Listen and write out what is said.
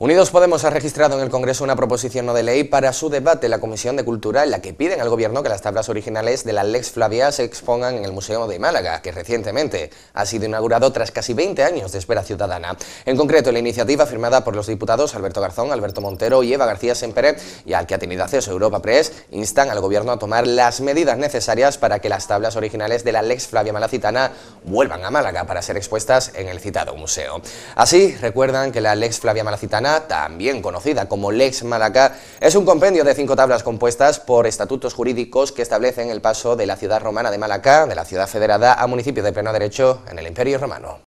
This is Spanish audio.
Unidos Podemos ha registrado en el Congreso una proposición no de ley para su debate en la Comisión de Cultura en la que piden al Gobierno que las tablas originales de la Lex Flavia se expongan en el Museo de Málaga, que recientemente ha sido inaugurado tras casi 20 años de espera ciudadana. En concreto, la iniciativa firmada por los diputados Alberto Garzón, Alberto Montero y Eva García Sempere, y al que ha tenido acceso Europa Press, instan al Gobierno a tomar las medidas necesarias para que las tablas originales de la Lex Flavia Malacitana vuelvan a Málaga para ser expuestas en el citado museo. Así, recuerdan que la Lex Flavia Malacitana también conocida como Lex Malacá, es un compendio de cinco tablas compuestas por estatutos jurídicos que establecen el paso de la ciudad romana de Malacá, de la ciudad federada, a municipio de pleno derecho en el Imperio Romano.